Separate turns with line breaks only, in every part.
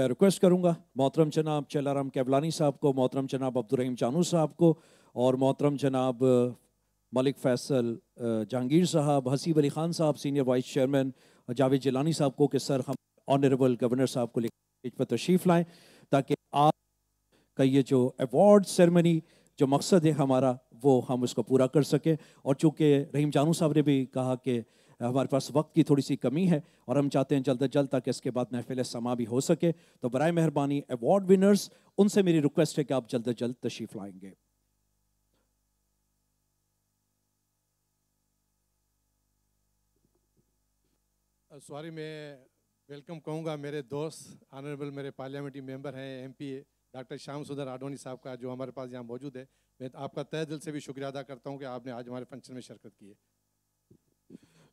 मैं रिक्वेस्ट करूंगा मोहतरम जनाब चेलाराम केवलानी साहब को मोहतरम जनाब अब्दुलरहीम जानू साहब को और मोहतरम जनाब मलिक फैसल जहांगीर साहब Haseeb Ali Khan sahab senior vice chairman Javed Jilani sahab को कि सर हम ऑनरेबल गवर्नर साहब को लेकर पर तशरीफ़ लाएँ ताकि आप का ये जो अवार्ड सेरेमनी जो मकसद है हमारा वो हम उसको पूरा कर सकें और चूँकि रहीम जानू साहब ने भी कहा कि हमारे पास वक्त की थोड़ी सी कमी है और हम चाहते हैं जल्द अज जल्द ताकि इसके बाद महफिल समा भी हो सके तो बर मेहरबानी अवार्ड विनर्स उनसे मेरी रिक्वेस्ट है कि आप जल्द अज जल्द तशरीफ़ लाएंगे सॉरी uh, मैं वेलकम कहूँगा मेरे दोस्त ऑनरेबल मेरे पार्लियामेंट्री मेंबर हैं एमपी डॉक्टर श्याम सुधर आडवाणी साहब का जो हमारे पास यहाँ मौजूद है मैं आपका तय दिल से भी शुक्रिया अदा करता हूँ कि आपने आज हमारे फंक्शन में शिरकत की है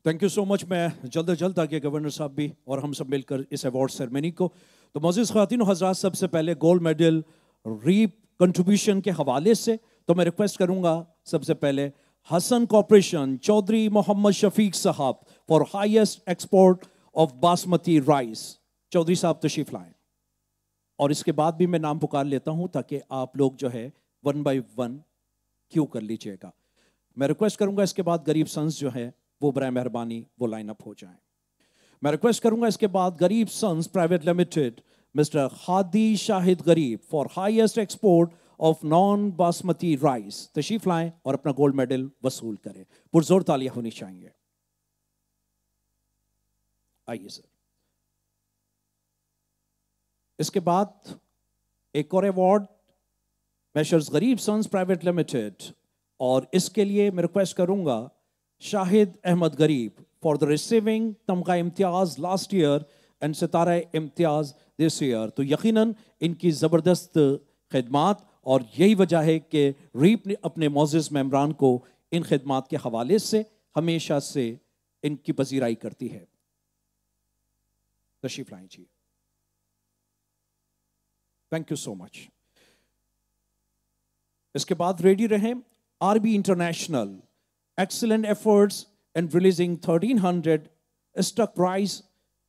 थैंक यू सो मच मैं जल्द अज जल्द आगे गवर्नर साहब भी और हम सब मिलकर इस अवार्ड सेरेमनी को तो मज़ीज़ खातिन हजरात सबसे पहले गोल्ड मेडल री कंट्रीब्यूशन के हवाले से तो मैं रिक्वेस्ट करूँगा सबसे पहले हसन कॉपरेशन चौधरी मोहम्मद शफीक साहब for highest export of basmati rice Chaudhry साहब तशीफ लाएँ और इसके बाद भी मैं नाम पुकार लेता हूँ ताकि आप लोग जो है वन बाई वन क्यू कर लीजिएगा मैं रिक्वेस्ट करूँगा इसके बाद गरीब सन्स जो है वो बर मेहरबानी वो अप हो जाए मैं रिक्वेस्ट करूंगा इसके बाद Garib sons private limited mister Hadi Shahid Garib for highest export of non basmati rice तशीफ लाएं और अपना गोल्ड मेडल वसूल करें पुरजोर तालियां होनी चाहिए आइए सर इसके बाद एक और अवार्ड मैशर्स गरीब सन्स प्राइवेट लिमिटेड और इसके लिए मैं रिक्वेस्ट करूंगा Shahid Ahmad Garib for the receiving Tamka Imtiaz last year and Sitara Imtiaz this year तो यकीनन इनकी ज़बरदस्त खदमात और यही वजह है कि रीप ने अपने मोज़ ममरान को इन खदमात के हवाले से हमेशा से इनकी पजीराई करती है तशीफ लाएं जी थैंक यू सो मच इसके बाद रेडी रहें RB international excellent efforts in releasing 1300 stuck price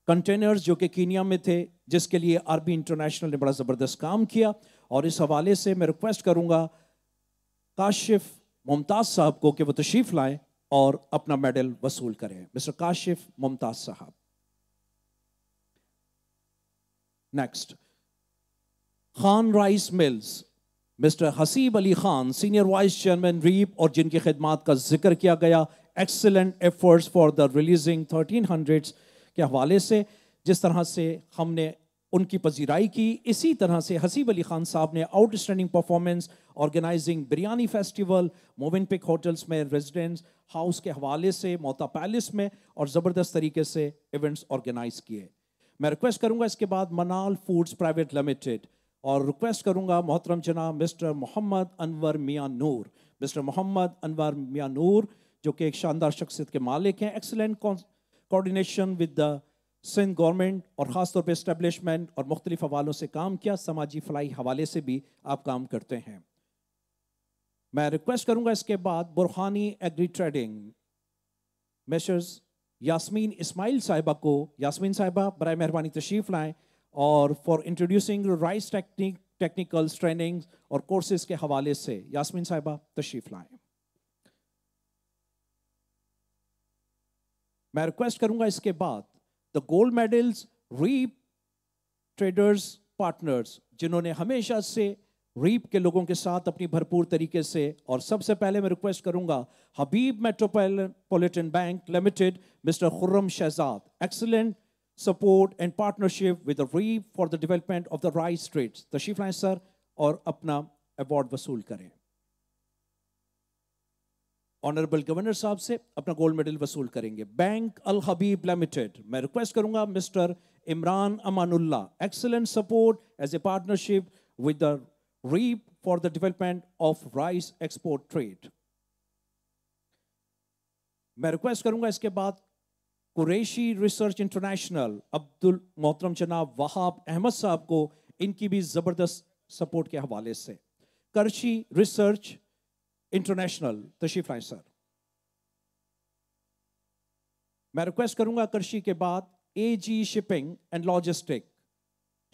containers जो कि कीनिया में थे जिसके लिए आरबी इंटरनेशनल ने बड़ा ज़बरदस्त काम किया और इस हवाले से मैं रिक्वेस्ट करूंगा काशिफ मुमताज़ साहब को कि वो तशीफ लाएं और अपना मेडल वसूल करें मिस्टर काशिफ मुमताज़ साहब next Khan rice mills mister Haseeb Ali Khan senior vice chairman REAP और जिनकी खदमात का जिक्र किया गया excellent efforts for the releasing thirteen hundreds के हवाले से जिस तरह से हमने उनकी पजीराई की इसी तरह से हसीब अली खान साहब ने outstanding performance organising biryani festival Movenpick hotels में रेजिडेंस हाउस के हवाले से मोता पैलेस में और ज़बरदस्त तरीके से इवेंट्स ऑर्गेनाइज किए मैं रिक्वेस्ट करूंगा इसके बाद मनाल फूड्स प्राइवेट लिमिटेड और रिक्वेस्ट करूंगा मोहतरम जना मिस्टर मोहम्मद अनवर मियाँ नूर मिस्टर मोहम्मद अनवर मियाँ नूर जो कि एक शानदार शख्सियत के मालिक हैं excellent coordination with the Sindh government और ख़ासतौर पर इस्टेबलिशमेंट और मुख्तलिफ हवालों से काम किया समाजी फलाई हवाले से भी आप काम करते हैं मैं रिक्वेस्ट करूंगा इसके बाद Burhani agri trading messrs Yasmeen Ismail साहिबा को यासमीन साहिबा बर मेहरबानी तशरीफ़ लाएँ और for introducing rice technique technical training और कोर्सेज के हवाले से यासमीन साहिबा तशरीफ लाए मैं रिक्वेस्ट करूंगा इसके बाद the gold medals REAP traders partners जिन्होंने हमेशा से रीप के लोगों के साथ अपनी भरपूर तरीके से और सबसे पहले मैं रिक्वेस्ट करूंगा Habib metropolitan bank limited mister Khurram Shahzad excellent support and partnership with the REEF for the development of the rice तशीफ लाएं सर और अपना अवॉर्ड वसूल करें ऑनरेबल गवर्नर साहब से अपना गोल्ड मेडल वसूल करेंगे बैंक अल हबीब लिमिटेड मैं रिक्वेस्ट करूंगा mister Imran Amanullah excellent support as a partnership with the REAP for the development of rice export trade मैं रिक्वेस्ट करूंगा इसके बाद कुरेशी रिसर्च इंटरनेशनल अब्दुल मोहतरम जनाब वहाब अहमद साहब को इनकी भी ज़बरदस्त सपोर्ट के हवाले से करशी रिसर्च इंटरनेशनल तशीफ लाए सर मैं रिक्वेस्ट करूंगा करशी के बाद A G shipping and logistic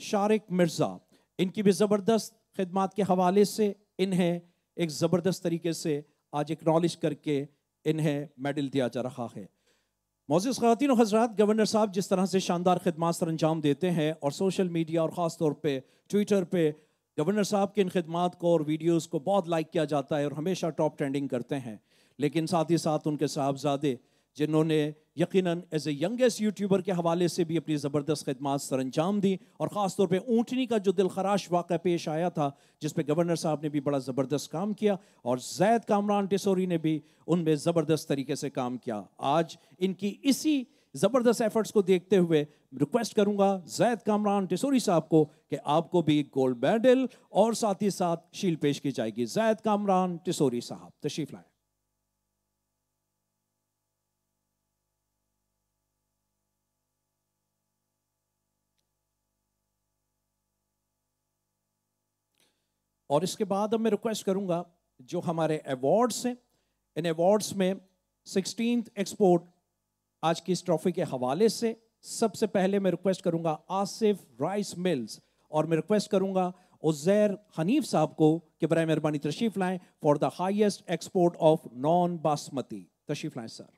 Shariq Mirza इनकी भी ज़बरदस्त खदमात के हवाले से इन्हें एक ज़बरदस्त तरीके से आज एक्नॉलेज करके इन्हें मेडल दिया जा रहा है मौजूद खातिन हजरात गवर्नर साहब जिस तरह से शानदार खदमात सर अंजाम देते हैं और सोशल मीडिया और ख़ास तौर पर ट्विटर पर गवर्नर साहब की इन खदमात को और वीडियोज़ को बहुत लाइक किया जाता है और हमेशा टॉप ट्रेंडिंग करते हैं लेकिन साथ ही साथ उनके साहबजादे जिन्होंने यकीनन एज ए यंगेस्ट यूट्यूबर के हवाले से भी अपनी ज़बरदस्त खदमात सर अंजाम दी और ख़ास तौर पर ऊँटनी का जो दिलखराश वाक़ पेश आया था जिस पर गवर्नर साहब ने भी बड़ा ज़बरदस्त काम किया और जैद कामरान टिसोरी ने भी उनमें ज़बरदस्त तरीके से काम किया आज इनकी इसी ज़बरदस्त एफर्ट्स को देखते हुए रिक्वेस्ट करूँगा जैद कामरान टिसोरी साहब को कि आपको भी गोल्ड मेडल और साथ ही साथ शील पेश की जाएगी जैद कामरान टिसोरी साहब तशीफ लाए और इसके बाद अब मैं रिक्वेस्ट करूंगा जो हमारे अवार्ड्स हैं इन अवार्ड्स में सिक्सटीन एक्सपोर्ट आज की इस ट्रॉफी के हवाले से सबसे पहले मैं रिक्वेस्ट करूंगा आसिफ राइस मिल्स और मैं रिक्वेस्ट करूंगा उजैर हनीफ साहब को कि बर मेहरबानी तशरीफ लाएं for the highest export of non basmati तशरीफ लाएं सर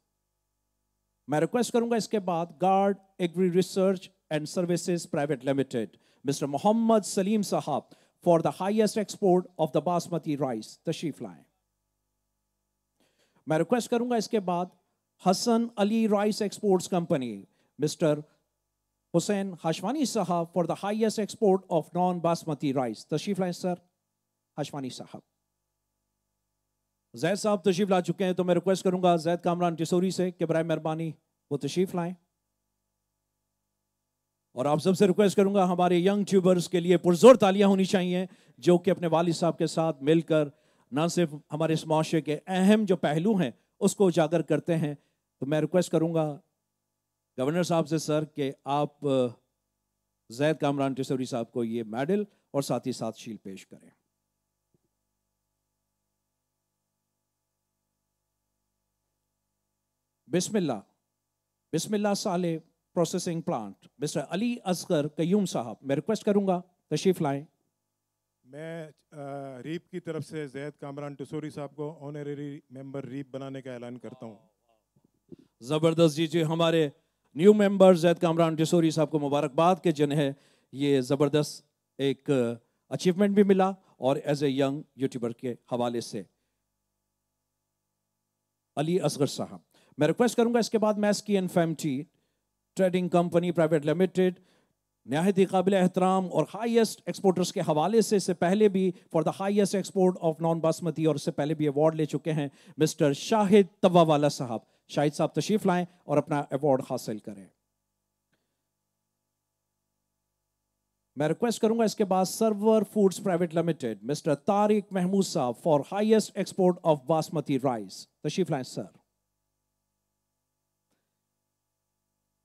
मैं रिक्वेस्ट करूंगा इसके बाद guard agri research and services private limited mister Mohammad Saleem साहब for the highest export of the basmati rice. तशरीफ लाएं मैं रिक्वेस्ट करूंगा इसके बाद Hasan Ali rice exports company mister Hussain Hashwani साहब for the highest export of non basmati rice तशरीफ लाए सर हशवानी साहब जैद साहब तशरीफ ला चुके हैं तो मैं रिक्वेस्ट करूंगा जैद कामरान टिसोरी से कि बर मेहरबानी वो तशरीफ लाएं और आप सबसे रिक्वेस्ट करूंगा हमारे यंग ट्यूबर्स के लिए पुरजोर तालियां होनी चाहिए जो कि अपने वालिद साहब के साथ मिलकर ना सिर्फ हमारे इस माशरे के अहम जो पहलू हैं उसको उजागर करते हैं तो मैं रिक्वेस्ट करूंगा गवर्नर साहब से सर कि आप जैद कामरान टिशोरी साहब को ये मेडल और साथ ही साथ शील पेश करें Bismillah Bismillah sella processing plant mister Ali Asghar Qayyum साहब मैं रिक्वेस्ट करूंगा तशरीफ लाएं मैं रीप की तरफ से जैद कामरान टसोरी साहब को ऑनरेरी मेंबर रीप बनाने का ऐलान करता हूं ज़बरदस्त जी जी हमारे न्यू मेंबर जैद कामरान टसोरी साहब को मुबारकबाद के जिन्हें ये ज़बरदस्त एक अचीवमेंट भी मिला और एज ए यंग यूट्यूबर के हवाले से अली असगर साहब मैं रिक्वेस्ट करूंगा इसके बाद मैस की एन फैम टी ट्रेडिंग कंपनी प्राइवेट लिमिटेड नहायत ही काबिल एहतराम और हाईएस्ट एक्सपोर्टर्स के हवाले से इससे पहले भी for the highest export of non basmati और इससे पहले भी अवार्ड ले चुके हैं मिस्टर शाहिद तवावाला साहब शाहिद साहब तशरीफ लाएं और अपना अवार्ड हासिल करें मैं रिक्वेस्ट करूंगा इसके बाद Sarwar Foods private limited Mister Tariq Mahmood sahab for highest export of basmati rice तशरीफ लाएं सर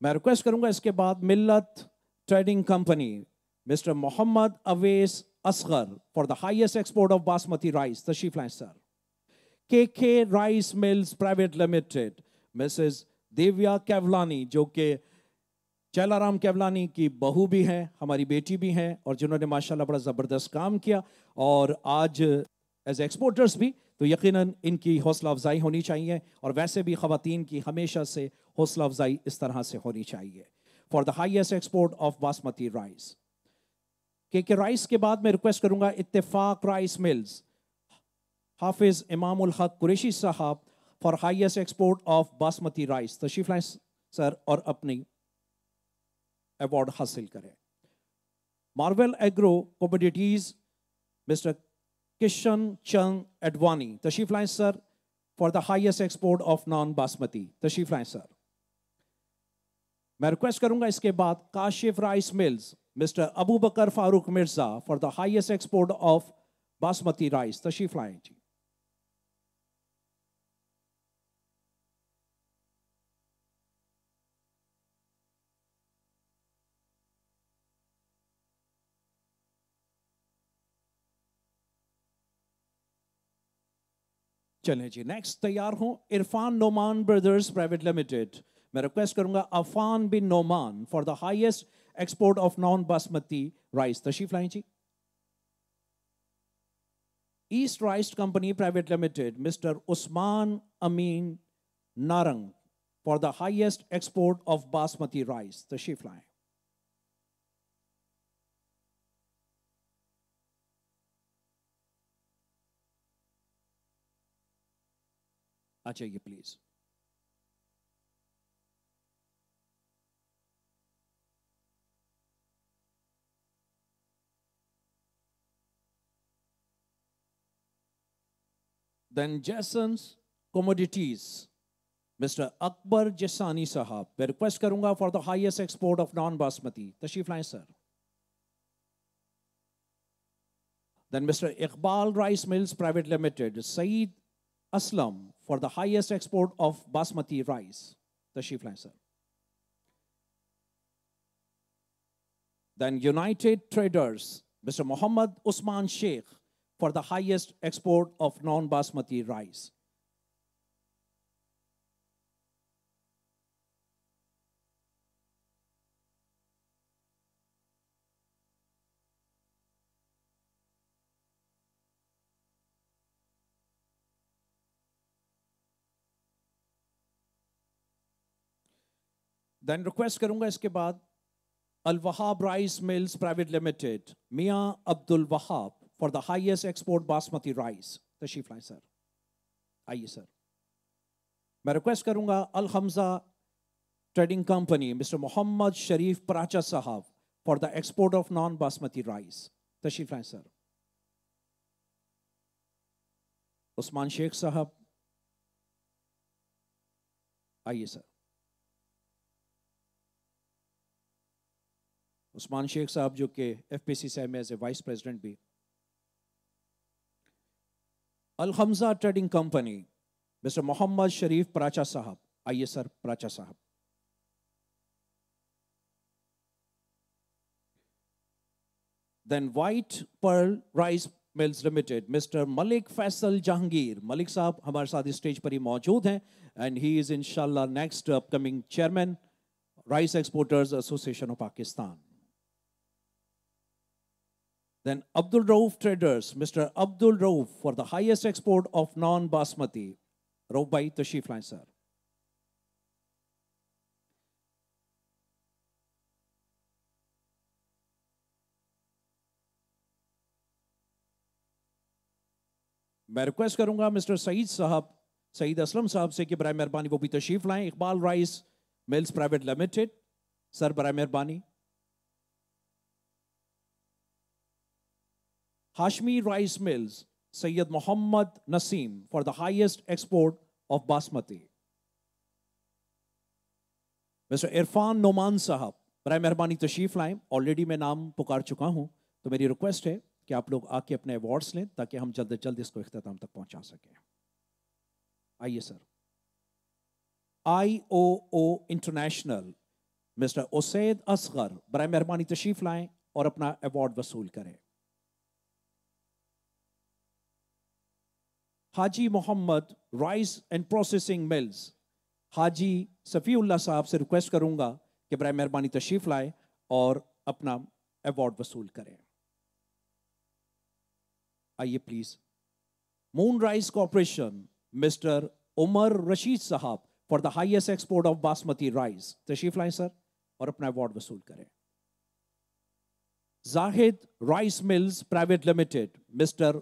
मैं रिक्वेस्ट करूंगा इसके बाद Millat Trading company mister Mohammad Awais Asghar for the highest export of basmati rice तशीफ लाइन sir K K Rice mills private Limited Mrs Devia Kewalani जो के चैलाराम केवलानी की बहू भी हैं हमारी बेटी भी हैं और जिन्होंने माशाल्लाह बड़ा ज़बरदस्त काम किया और आज एज एक्सपोर्टर्स भी तो यकीनन इनकी हौसला अफजाई होनी चाहिए और वैसे भी खातन की हमेशा से हौसला अफजाई इस तरह से होनी चाहिए for the highest export of basmati rice K K rice के बाद मैं रिक्वेस्ट करूंगा इतफाक राइस मिल्स हाफिज इमाम हक कुरेशी साहब for highest export of basmati rice तशीफ लाएं सर और अपनी अवार्ड हासिल करें marvel agro commodities mister Kishan Chang Advani. The chief Line, sir, for the highest export of non-basmati. The chief Line, sir. मैं रिक्वेस्ट करूंगा इसके बाद Kashif rice mills mister Abu Bakar Farooq Mirza for the highest export of basmati rice तशीफ लाएं जी चलें जी next तैयार हूँ Irfan Noman brothers private limited मैं रिक्वेस्ट करूंगा Affan bin Noman for the highest export of non basmati rice तशीफ लाइन जी east rice company private limited mister Usman Amin Narang for the highest export of basmati rice तशीफ लाएं Acharya, please. Then Jason's commodities. Mr. Akbar Jasani Sahab, I request karunga for the highest export of non-basmati. तशरीफ sir. Then Mr. Iqbal Rice Mills Private Limited, Saeed Aslam, for the highest export of basmati rice, the Schiffleiser. Then United Traders, Mr. Muhammad Usman Sheikh, for the highest export of non-basmati rice. Then request करूंगा इसके बाद Alwahab rice mills private limited Mian Abdul Wahab for the highest export basmati rice तशीफ लाए sir आइए sir मैं request करूंगा Al Hamza trading company mister Mohammad Sharif Paracha साहब for the export of non basmati rice तशीफ लाए सर उस्मान शेख साहब आइए सर उस्मान शेख साहब जो के F P C C M as a vice president भी Alhamza trading company mister Mohammad Sharif Paracha साहब आइए सर प्राचा साहब then white pearl rice mills limited mister Malik Faisal Jahangir Malik साहब हमारे साथ स्टेज पर ही मौजूद हैं एंड ही इज इनशाला next upcoming chairman rice exporters association of Pakistan Then Abdul Rauf Traders, Mr. Abdul Rauf for the highest export of non-basmati. Rauf Bhai Tashif Line, sir. मैं request करूंगा मिस्टर सईद साहब सईद असलम साहब से कि बर मेहरबानी वो भी तशरीफ लाएं Iqbal rice mills private limited sir बर मेहरबानी Hashmi rice mills, Sayyid Muhammad Nasim for the highest export of basmati. Mr. Irfan Noman साहब बर मेहरबानी तशरीफ लाएं ऑलरेडी मैं नाम पुकार चुका हूं तो मेरी रिक्वेस्ट है कि आप लोग आके अपने अवार्ड्स लें ताकि हम जल्द जल्द इसको अख्ताम तक पहुंचा सकें आइए sir I O O international mister Osaid Asghar बर मेहरबानी तशरीफ लाएं और अपना अवार्ड वसूल करें Haji Muhammad Rice and Processing Mills. हाजी सफ़ीउल्ला साहब से रिक्वेस्ट करूंगा कि बर मेहरबानी तशरीफ़ लाएँ और अपना अवार्ड वसूल करें आइए please moon rice corporation mister Umar Rasheed साहब for the highest export of basmati rice तशरीफ़ लाएँ सर और अपना अवार्ड वसूल करें Zahid rice mills private limited mister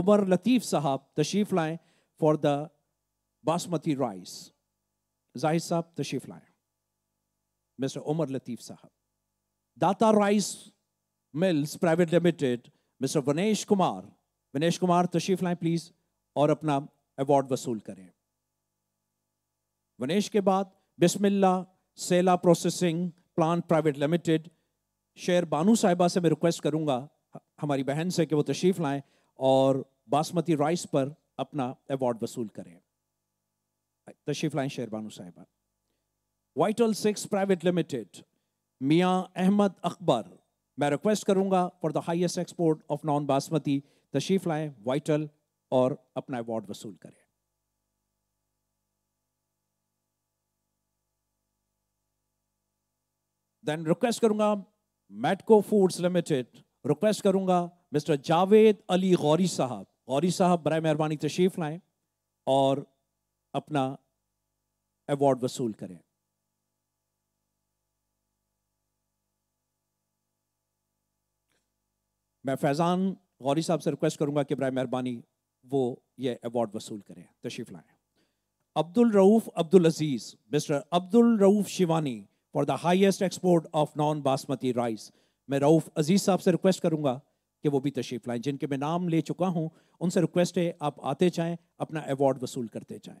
Umar Latif साहब तशरीफ लाएं for the basmati rice Zahid साहब तशरीफ लाएं मिस्टर उमर लतीफ साहब Data rice mills private limited mister Vanesh Kumar Vanesh Kumar तशरीफ लाएं प्लीज और अपना अवार्ड वसूल करें वनेश के बाद Bismillah sella processing plant private limited Sher Bano साहिबा से मैं रिक्वेस्ट करूंगा हमारी बहन से कि वो तशरीफ तो लाएं और बासमती राइस पर अपना अवार्ड वसूल करें तशीफ लाइन शेरबानू साहिबा वाइटल सिक्स प्राइवेट लिमिटेड मियाँ अहमद अकबर मैं रिक्वेस्ट करूंगा for the highest export of non basmati तशीफ लाएं वाइटल और अपना अवार्ड वसूल करें देन रिक्वेस्ट करूंगा मैटको फूड्स लिमिटेड रिक्वेस्ट करूंगा मिस्टर जावेद अली गौरी साहब गौरी साहब बर मेहरबानी तशरीफ़ लाएँ और अपना अवार्ड वसूल करें मैं फैज़ान गौरी साहब से रिक्वेस्ट करूंगा कि बर मेहरबानी वो ये अवार्ड वसूल करें तशरीफ़ लाएँ Abdul Rauf Abdul Aziz mister Abdul Rauf Shivani for the highest export of non basmati rice मैं रऊफ़ अजीज़ साहब से रिक्वेस्ट करूंगा कि वो भी तशरीफ़ लाएँ जिनके मैं नाम ले चुका हूँ उनसे रिक्वेस्ट है आप आते जाएँ अपना अवार्ड वसूल करते जाएँ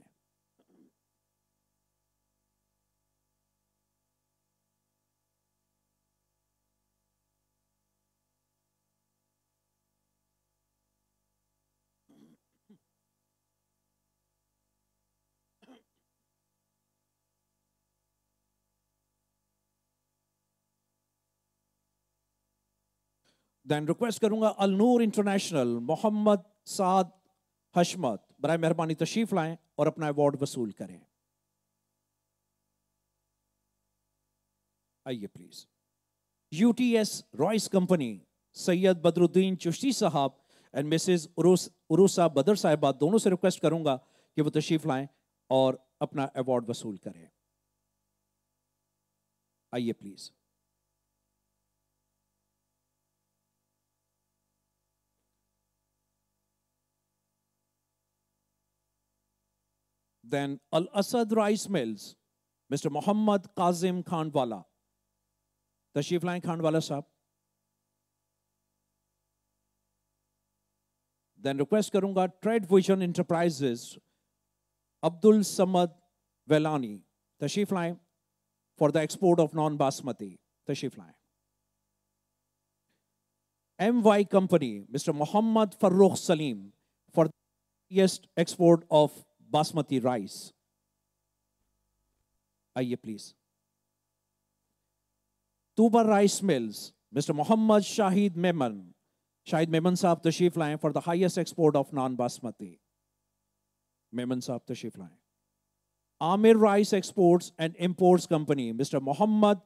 देन रिक्वेस्ट करूंगा अलनूर इंटरनेशनल मोहम्मद साद हशमत बर मेहरबानी तशरीफ लाएं और अपना अवार्ड वसूल करें आइए please UTS Royce company Syed Badruddin Chishti साहब एंड मिसेज उरूसा बदर साहिबा दोनों से रिक्वेस्ट करूंगा कि वो तशरीफ लाएं और अपना अवार्ड वसूल करें आइए please then Al Asad rice mills, Mr. Muhammad Kazim Khanwala. The Chief Line Khanwala sir. Then request karunga Trade Vision Enterprises, Abdul Samad Velani. The Chief for the export of non-basmati. The Chief MY Company, Mr. Muhammad Farooq Salim, for the export of basmati rice आइए please Toobar rice mills mister Mohammad Shahid Memon Shahid Memon साहब तशीफ लाए for the highest export of non basmati Memon साहब तशीफ लाए Aamir rice exports and imports company mister Mohammad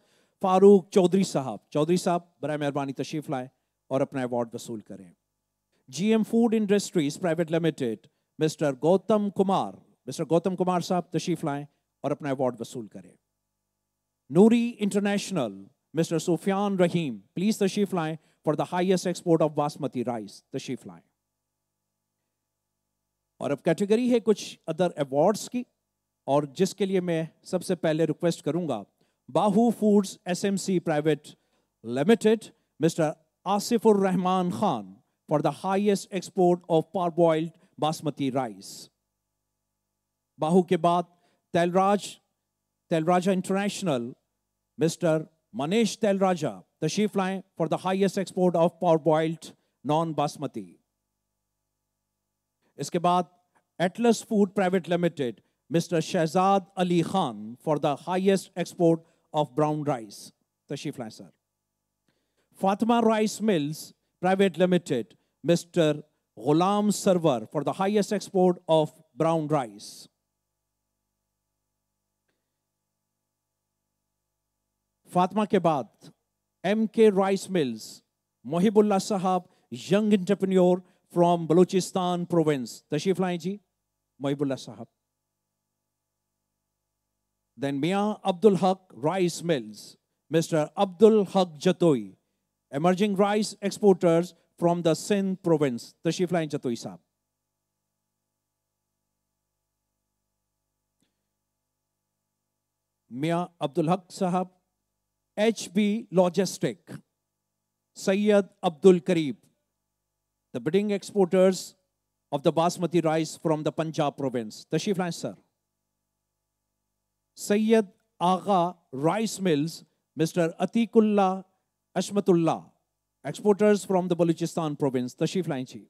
Farooq Chaudhry साहब चौधरी साहब बर मेहरबानी तशीफ लाएं और अपना अवार्ड वसूल करें GM food industries private limited Mr Gautam Kumar Mr Gautam Kumar साहब तशीफ लाएं और अपना अवार्ड वसूल करें Noori international Mr Sufiyan Rahim please तशीफ लाएं for the highest export of basmati rice तशीफ लाएं और अब कैटेगरी है कुछ अदर अवार्ड्स की और जिसके लिए मैं सबसे पहले रिक्वेस्ट करूंगा Bahu foods SMC private limited mister Asifur Rahman Khan for the highest export of parboiled basmati rice Bahu के बाद तेलराज तेलराजा इंटरनेशनल मिस्टर मनीष तेलराजा तशीफ लाएं for the highest export of parboiled non basmati इसके बाद atlas food private limited mister Shahzad Ali Khan for the highest export of brown rice तशीफ लाएं sir Fatima rice mills private limited mister Ghulam Sarwar for the highest export of brown rice. Fatma ke baad, MK Rice Mills, Mohibullah Sahab, young entrepreneur from Balochistan province. Tashif Lai Ji, Mohibullah Sahab. then Mia Abdul Haq Rice Mills, Mr. Abdul Haq Jatoi, emerging rice exporters from the Sin province. Tessék lányzsa Isám. मियाँ अब्दुल हक साहब H B logistic Syed Abdul Karim the bidding exporters of the basmati rice from the Punjab province तशीफ लाएं sir Syed Agha rice mills mister Atiqullah Ismatullah exporters from the Balochistan province, Tashif Lainchi.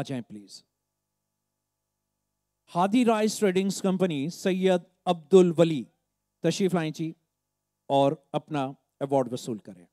आ जाए please Hadi rice tradings company Syed Abdul Wali तशरीफ लाएं जी और अपना अवार्ड वसूल करें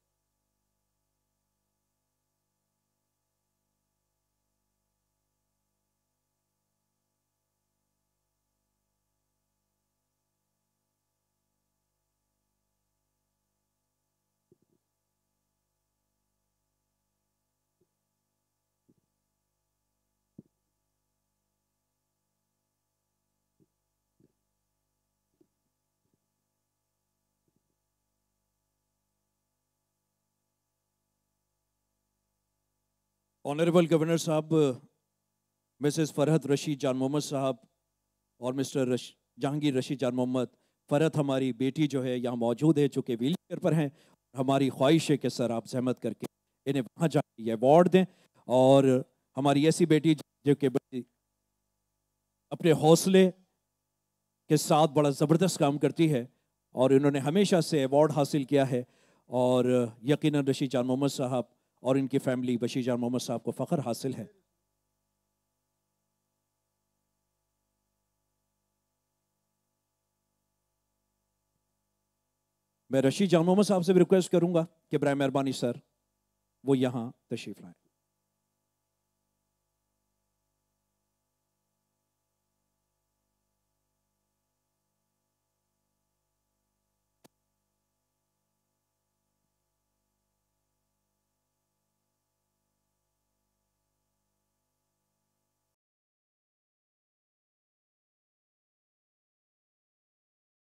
ऑनरेबल गवर्नर साहब मिसेस फरहत रशीद जान मोहम्मद साहब और मिस्टर रश जहांगीर रशीद जान मोहम्मद फरहत हमारी बेटी जो है यहाँ मौजूद है चूँकि व्हील चेयर पर हैं हमारी ख्वाहिश है कि सर आप सहमत करके इन्हें वहाँ जा ये अवार्ड दें और हमारी ऐसी बेटी जो कि अपने हौसले के साथ बड़ा ज़बरदस्त काम करती है और इन्होंने हमेशा से अवार्ड हासिल किया है और यकीनन रशीद जान मोहम्मद साहब और इनकी फैमिली बशीर जान मोहम्मद साहब को फ़ख्र हासिल है मैं रशीद जान मोहम्मद साहब से भी रिक्वेस्ट करूंगा कि बर मेहरबानी सर वो यहाँ तशरीफ़ लाएं